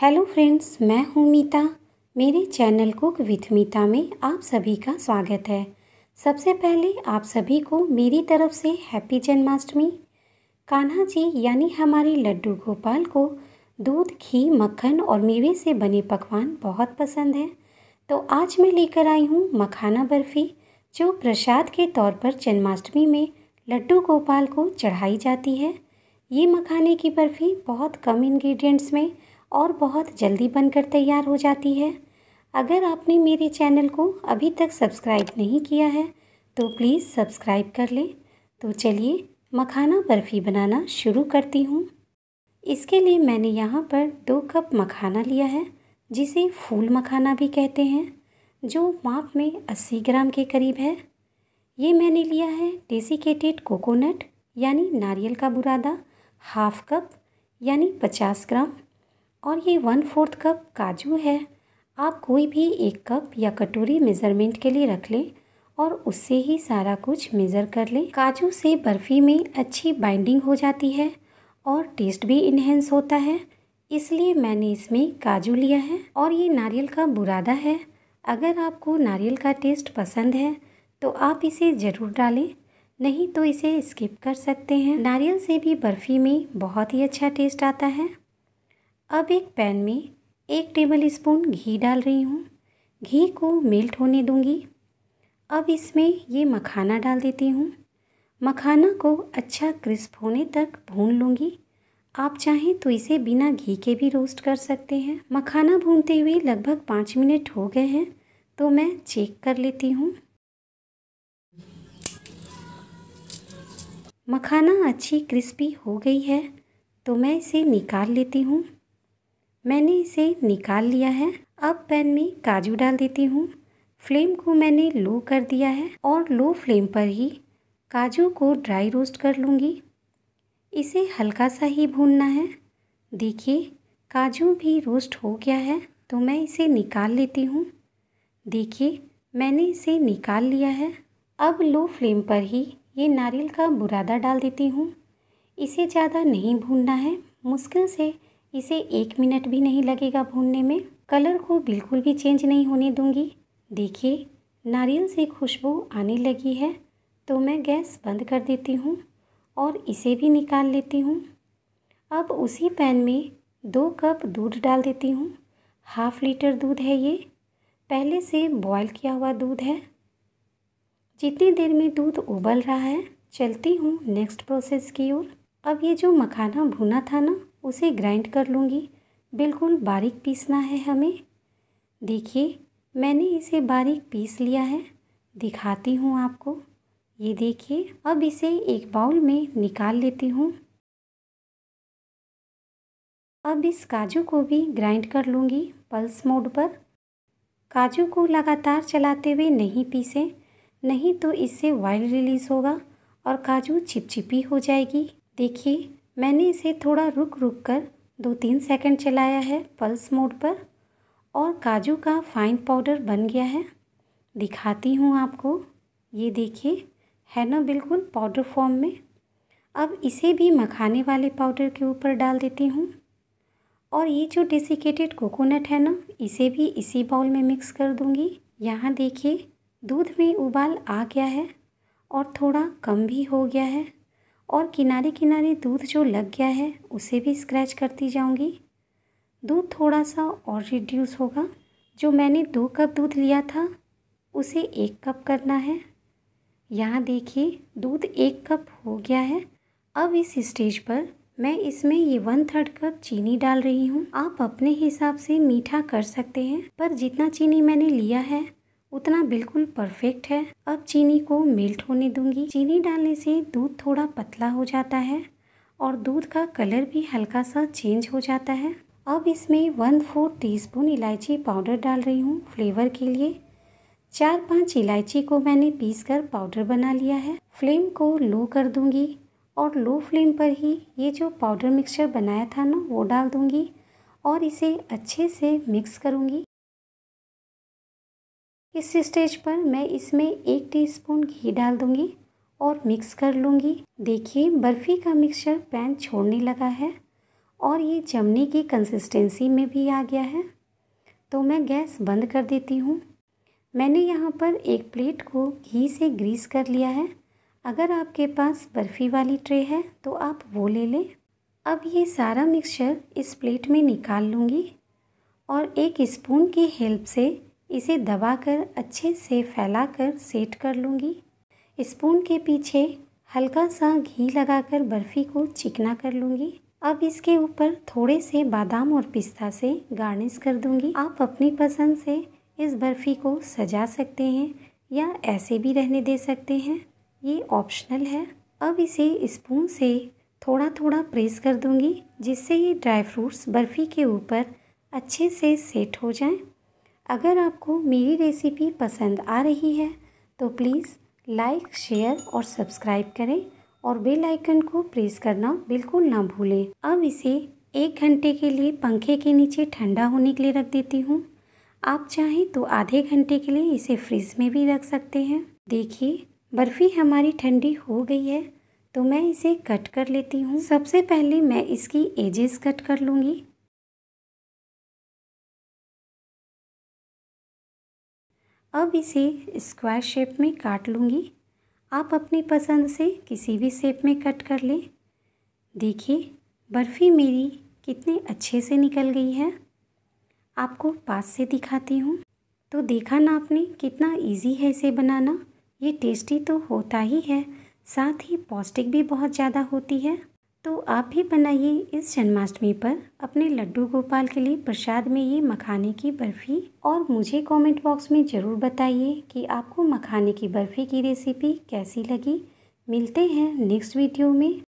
hello friends मैं हूं मीता मेरे चैनल कुक विथ मीता में आप सभी का स्वागत है सबसे पहले आप सभी को मेरी तरफ से हैप्पी जन्माष्टमी कान्हा जी यानी हमारे लड्डू गोपाल को दूध घी मक्खन और मेवे से बने पकवान बहुत पसंद हैं तो आज मैं लेकर आई हूँ मखाना बर्फ़ी जो प्रसाद के तौर पर जन्माष्टमी में लड्डू गोपाल को चढ़ाई जाती है ये मखाने की बर्फ़ी बहुत कम इन्ग्रीडियंट्स में और बहुत जल्दी बनकर तैयार हो जाती है अगर आपने मेरे चैनल को अभी तक सब्सक्राइब नहीं किया है तो प्लीज़ सब्सक्राइब कर लें तो चलिए मखाना बर्फ़ी बनाना शुरू करती हूँ इसके लिए मैंने यहाँ पर दो कप मखाना लिया है जिसे फूल मखाना भी कहते हैं जो माप में 80 ग्राम के करीब है ये मैंने लिया है डेसिकेटेड कोकोनट यानी नारियल का बुरादा हाफ कप यानी 50 ग्राम और ये वन फोर्थ कप काजू है आप कोई भी एक कप या कटोरी मेज़रमेंट के लिए रख लें और उससे ही सारा कुछ मेज़र कर लें काजू से बर्फ़ी में अच्छी बाइंडिंग हो जाती है और टेस्ट भी इन्हेंस होता है इसलिए मैंने इसमें काजू लिया है और ये नारियल का बुरादा है अगर आपको नारियल का टेस्ट पसंद है तो आप इसे ज़रूर डालें नहीं तो इसे स्किप कर सकते हैं नारियल से भी बर्फ़ी में बहुत ही अच्छा टेस्ट आता है अब एक पैन में एक टेबल स्पून घी डाल रही हूँ घी को मेल्ट होने दूंगी अब इसमें ये मखाना डाल देती हूँ मखाना को अच्छा क्रिस्प होने तक भून लूँगी आप चाहें तो इसे बिना घी के भी रोस्ट कर सकते हैं मखाना भूनते हुए लगभग पाँच मिनट हो गए हैं तो मैं चेक कर लेती हूँ मखाना अच्छी क्रिस्पी हो गई है तो मैं इसे निकाल लेती हूँ मैंने इसे निकाल लिया है अब पैन में काजू डाल देती हूँ फ्लेम को मैंने लो कर दिया है और लो फ्लेम पर ही काजू को ड्राई रोस्ट कर लूँगी इसे हल्का सा ही भूनना है देखिए काजू भी रोस्ट हो गया है तो मैं इसे निकाल लेती हूँ देखिए मैंने इसे निकाल लिया है अब लो फ्लेम पर ही ये नारियल का बुरादा डाल देती हूँ इसे ज़्यादा नहीं भूनना है मुश्किल से इसे एक मिनट भी नहीं लगेगा भूनने में कलर को बिल्कुल भी चेंज नहीं होने दूंगी देखिए नारियल से खुशबू आने लगी है तो मैं गैस बंद कर देती हूँ और इसे भी निकाल लेती हूँ अब उसी पैन में दो कप दूध डाल देती हूँ हाफ़ लीटर दूध है ये पहले से बॉयल किया हुआ दूध है जितनी देर में दूध उबल रहा है चलती हूँ नेक्स्ट प्रोसेस की ओर अब ये जो मखाना भुना था ना उसे ग्राइंड कर लूँगी बिल्कुल बारीक पीसना है हमें देखिए मैंने इसे बारीक पीस लिया है दिखाती हूँ आपको ये देखिए अब इसे एक बाउल में निकाल लेती हूँ अब इस काजू को भी ग्राइंड कर लूँगी पल्स मोड पर काजू को लगातार चलाते हुए नहीं पीसें नहीं तो इससे वाइल रिलीज़ होगा और काजू चिपचिपी हो जाएगी देखिए मैंने इसे थोड़ा रुक रुक कर दो तीन सेकंड चलाया है पल्स मोड पर और काजू का फाइन पाउडर बन गया है दिखाती हूँ आपको ये देखिए है ना बिल्कुल पाउडर फॉर्म में अब इसे भी मखाने वाले पाउडर के ऊपर डाल देती हूँ और ये जो डेसिकेटेड कोकोनट है ना इसे भी इसी बाउल में मिक्स कर दूँगी यहाँ देखिए दूध में उबाल आ गया है और थोड़ा कम भी हो गया है और किनारे किनारे दूध जो लग गया है उसे भी स्क्रैच करती जाऊंगी दूध थोड़ा सा और रिड्यूस होगा जो मैंने दो कप दूध लिया था उसे एक कप करना है यहाँ देखिए दूध एक कप हो गया है अब इस स्टेज पर मैं इसमें ये वन थर्ड कप चीनी डाल रही हूँ आप अपने हिसाब से मीठा कर सकते हैं पर जितना चीनी मैंने लिया है उतना बिल्कुल परफेक्ट है अब चीनी को मेल्ट होने दूंगी चीनी डालने से दूध थोड़ा पतला हो जाता है और दूध का कलर भी हल्का सा चेंज हो जाता है अब इसमें वन फोर टीस्पून इलायची पाउडर डाल रही हूँ फ्लेवर के लिए चार पांच इलायची को मैंने पीस कर पाउडर बना लिया है फ्लेम को लो कर दूंगी और लो फ्लेम पर ही ये जो पाउडर मिक्सचर बनाया था ना वो डाल दूंगी और इसे अच्छे से मिक्स करूंगी इस स्टेज पर मैं इसमें एक टीस्पून घी डाल दूंगी और मिक्स कर लूँगी देखिए बर्फ़ी का मिक्सचर पैन छोड़ने लगा है और ये जमने की कंसिस्टेंसी में भी आ गया है तो मैं गैस बंद कर देती हूँ मैंने यहाँ पर एक प्लेट को घी से ग्रीस कर लिया है अगर आपके पास बर्फ़ी वाली ट्रे है तो आप वो ले लें अब ये सारा मिक्सचर इस प्लेट में निकाल लूँगी और एक स्पून की हेल्प से इसे दबाकर अच्छे से फैलाकर सेट कर लूँगी स्पून के पीछे हल्का सा घी लगाकर बर्फ़ी को चिकना कर लूँगी अब इसके ऊपर थोड़े से बादाम और पिस्ता से गार्निश कर दूँगी आप अपनी पसंद से इस बर्फ़ी को सजा सकते हैं या ऐसे भी रहने दे सकते हैं ये ऑप्शनल है अब इसे स्पून से थोड़ा थोड़ा प्रेस कर दूँगी जिससे ये ड्राई फ्रूट्स बर्फ़ी के ऊपर अच्छे से सेट हो जाएं अगर आपको मेरी रेसिपी पसंद आ रही है तो प्लीज़ लाइक शेयर और सब्सक्राइब करें और बेल आइकन को प्रेस करना बिल्कुल ना भूलें अब इसे एक घंटे के लिए पंखे के नीचे ठंडा होने के लिए रख देती हूँ आप चाहें तो आधे घंटे के लिए इसे फ्रिज में भी रख सकते हैं देखिए बर्फ़ी हमारी ठंडी हो गई है तो मैं इसे कट कर लेती हूँ सबसे पहले मैं इसकी एजेस कट कर लूँगी अब इसे स्क्वायर शेप में काट लूँगी आप अपनी पसंद से किसी भी शेप में कट कर लें देखिए बर्फ़ी मेरी कितने अच्छे से निकल गई है आपको पास से दिखाती हूँ तो देखा ना आपने कितना इजी है इसे बनाना ये टेस्टी तो होता ही है साथ ही पौष्टिक भी बहुत ज़्यादा होती है तो आप भी बनाइए इस जन्माष्टमी पर अपने लड्डू गोपाल के लिए प्रसाद में ये मखाने की बर्फ़ी और मुझे कमेंट बॉक्स में ज़रूर बताइए कि आपको मखाने की बर्फ़ी की रेसिपी कैसी लगी मिलते हैं नेक्स्ट वीडियो में